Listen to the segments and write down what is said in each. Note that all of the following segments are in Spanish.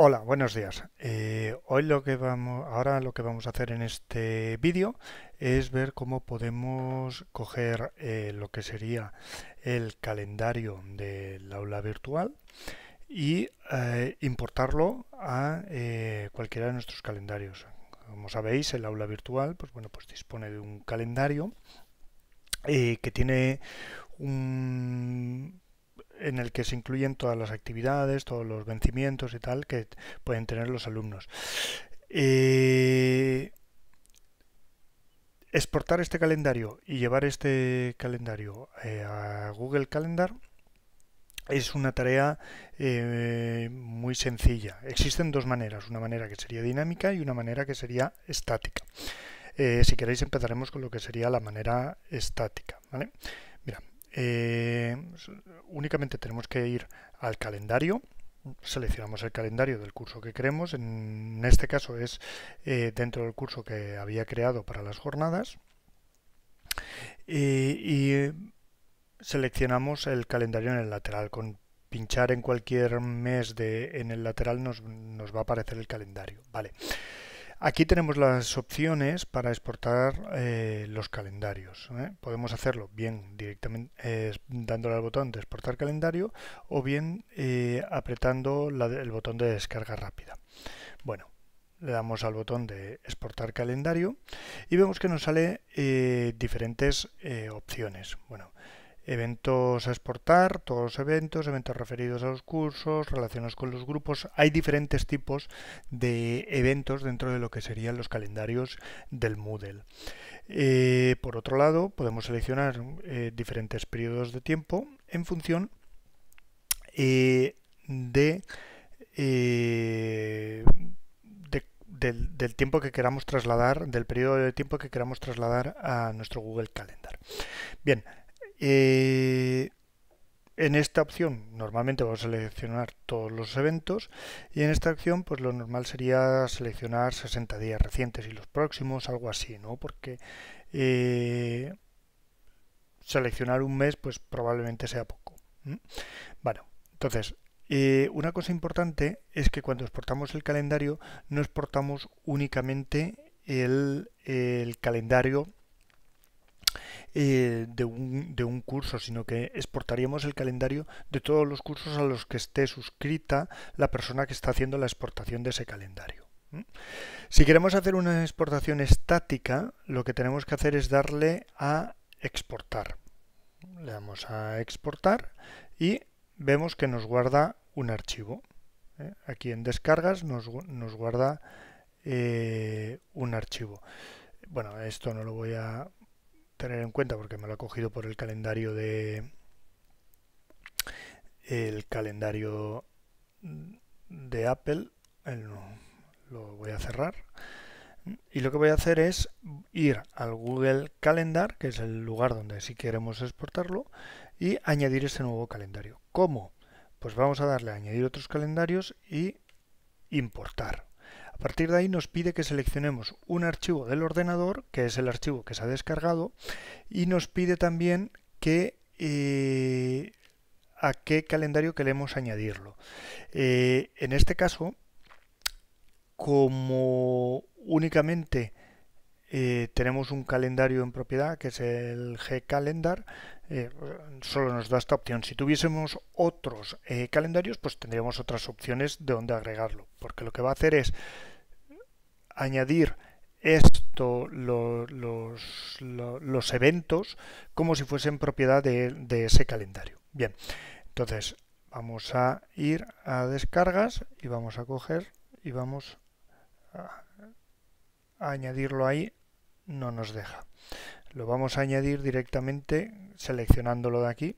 Hola, buenos días. Eh, hoy lo que vamos, ahora lo que vamos a hacer en este vídeo es ver cómo podemos coger eh, lo que sería el calendario del aula virtual y eh, importarlo a cualquiera de nuestros calendarios. Como sabéis, el aula virtual, pues bueno, pues dispone de un calendario que tiene un en el que se incluyen todas las actividades, todos los vencimientos y tal que pueden tener los alumnos. Eh, exportar este calendario y llevar este calendario eh, a Google Calendar es una tarea eh, muy sencilla. Existen dos maneras, una manera que sería dinámica y una manera que sería estática. si queréis empezaremos con lo que sería la manera estática. ¿vale? Eh, únicamente tenemos que ir al calendario, seleccionamos el calendario del curso que queremos, en este caso es eh, dentro del curso que había creado para las jornadas, y seleccionamos el calendario en el lateral. Con pinchar en cualquier mes de, en el lateral nos, nos va a aparecer el calendario. Vale. Aquí tenemos las opciones para exportar eh, los calendarios. ¿eh? Podemos hacerlo bien directamente eh, dándole al botón de exportar calendario o bien apretando el botón de descarga rápida. Bueno, le damos al botón de exportar calendario y vemos que nos sale diferentes opciones. Bueno, eventos a exportar, todos los eventos, eventos referidos a los cursos, relacionados con los grupos. Hay diferentes tipos de eventos dentro de lo que serían los calendarios del Moodle. Eh, por otro lado, podemos seleccionar eh, diferentes periodos de tiempo en función eh, de, del, tiempo que queramos trasladar, del periodo de tiempo que queramos trasladar a nuestro Google Calendar. Bien, eh, en esta opción normalmente vamos a seleccionar todos los eventos y en esta opción pues lo normal sería seleccionar 60 días recientes y los próximos, algo así, ¿no? Porque eh, seleccionar un mes pues probablemente sea poco. Bueno, entonces eh, una cosa importante es que cuando exportamos el calendario no exportamos únicamente el calendario eh, de, un, curso, sino que exportaríamos el calendario de todos los cursos a los que esté suscrita la persona que está haciendo la exportación de ese calendario. Si queremos hacer una exportación estática, lo que tenemos que hacer es darle a exportar. Le damos a exportar y vemos que nos guarda un archivo. ¿eh? Aquí en descargas nos, guarda eh, un archivo. Bueno, esto no lo voy a tener en cuenta porque me lo ha cogido por el calendario de el calendario de Apple lo, voy a cerrar y lo que voy a hacer es ir al Google Calendar que es el lugar donde si queremos exportarlo y añadir este nuevo calendario ¿cómo? pues vamos a darle a añadir otros calendarios y importar a partir de ahí nos pide que seleccionemos un archivo del ordenador, que es el archivo que se ha descargado, y nos pide también que eh, a qué calendario queremos añadirlo. Eh, en este caso, como únicamente eh, tenemos un calendario en propiedad que es el gcalendar, Calendar, solo nos da esta opción. Si tuviésemos otros calendarios, pues tendríamos otras opciones de donde agregarlo porque lo que va a hacer es añadir esto, los, eventos, como si fuesen propiedad de, ese calendario. Bien, entonces vamos a ir a descargas y vamos a coger y vamos a añadirlo ahí. No nos deja. Lo vamos a añadir directamente seleccionándolo de aquí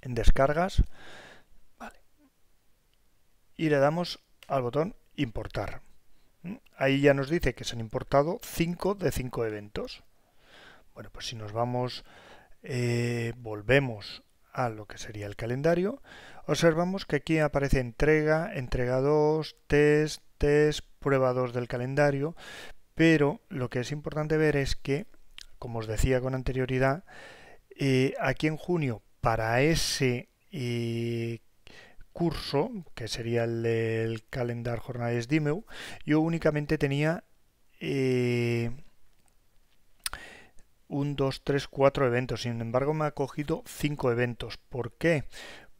en descargas y le damos al botón importar. ¿Mm? Ahí ya nos dice que se han importado 5 de 5 eventos. Bueno, pues si nos vamos, eh, volvemos a lo que sería el calendario, observamos que aquí aparece entrega, entrega 2, test, test, prueba 2 del calendario, pero lo que es importante ver es que, como os decía con anterioridad, eh, aquí en junio, para ese y eh, curso, que sería el del calendar jornales Dimeu, yo únicamente tenía eh, un, dos, tres, cuatro eventos. Sin embargo, me ha cogido cinco eventos. ¿Por qué?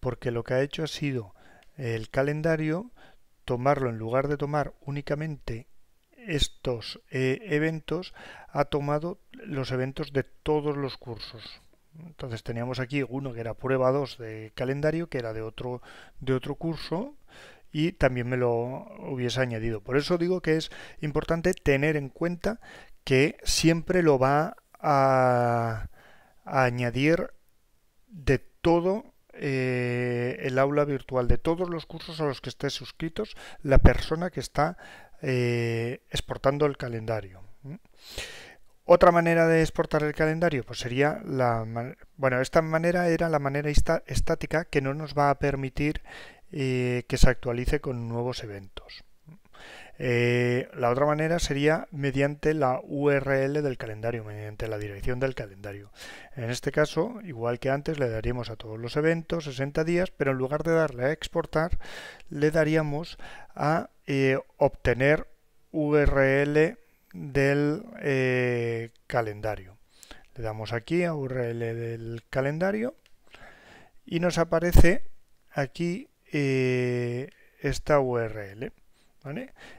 Porque lo que ha hecho ha sido el calendario, tomarlo en lugar de tomar únicamente estos eh, eventos, ha tomado los eventos de todos los cursos. Entonces teníamos aquí uno que era prueba 2 de calendario, que era de otro, de otro curso, y también me lo hubiese añadido. Por eso digo que es importante tener en cuenta que siempre lo va a, añadir de todo eh, el aula virtual, de todos los cursos a los que esté suscritos, la persona que está eh, exportando el calendario. Otra manera de exportar el calendario, pues sería la... Bueno, esta manera era la manera estática que no nos va a permitir eh, que se actualice con nuevos eventos. Eh, la otra manera sería mediante la URL del calendario, mediante la dirección del calendario. En este caso, igual que antes, le daríamos a todos los eventos 60 días, pero en lugar de darle a exportar, le daríamos a eh, obtener URL del eh, calendario. Le damos aquí a URL del calendario y nos aparece aquí eh, esta URL.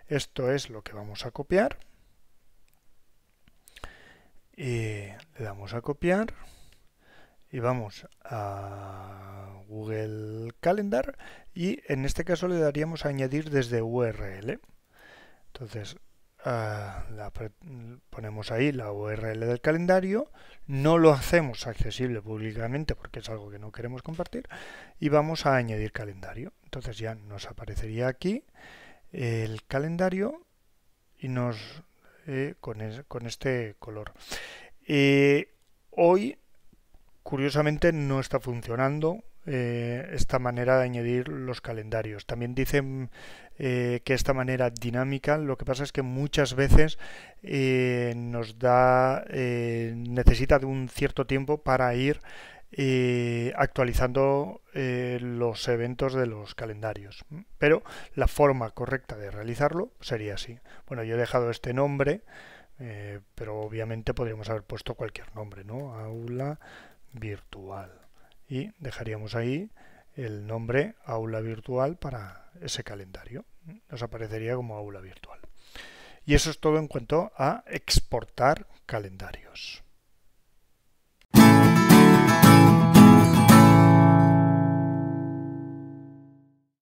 Esto es lo que vamos a copiar. le damos a copiar y vamos a Google Calendar y en este caso le daríamos a añadir desde URL. Entonces Ah, ponemos ahí la URL del calendario, no lo hacemos accesible públicamente porque es algo que no queremos compartir y vamos a añadir calendario. Entonces ya nos aparecería aquí el calendario y nos eh, con, este color. Eh, hoy, curiosamente, no está funcionando eh, esta manera de añadir los calendarios. También dicen eh, que esta manera dinámica, lo que pasa es que muchas veces eh, nos da, necesita de un cierto tiempo para ir actualizando los eventos de los calendarios. Pero la forma correcta de realizarlo sería así. Bueno, yo he dejado este nombre, pero obviamente podríamos haber puesto cualquier nombre, ¿no? Aula virtual y dejaríamos ahí el nombre aula virtual para ese calendario. Nos aparecería como aula virtual. Y eso es todo en cuanto a exportar calendarios.